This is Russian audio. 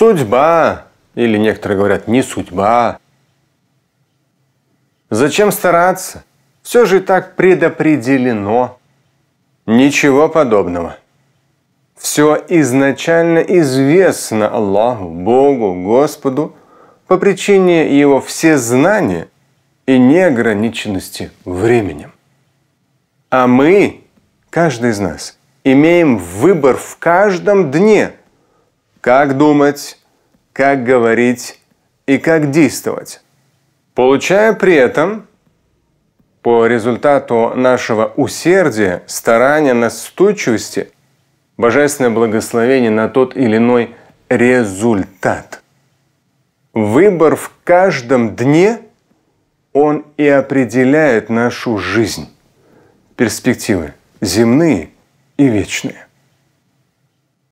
Судьба. Или некоторые говорят, не судьба. Зачем стараться? Все же так предопределено. Ничего подобного. Все изначально известно Аллаху, Богу, Господу по причине Его всезнания и неограниченности временем. А мы, каждый из нас, имеем выбор в каждом дне – как думать, как говорить и как действовать, получая при этом по результату нашего усердия, старания, настойчивости, божественное благословение на тот или иной результат. Выбор в каждом дне, он и определяет нашу жизнь, перспективы земные и вечные.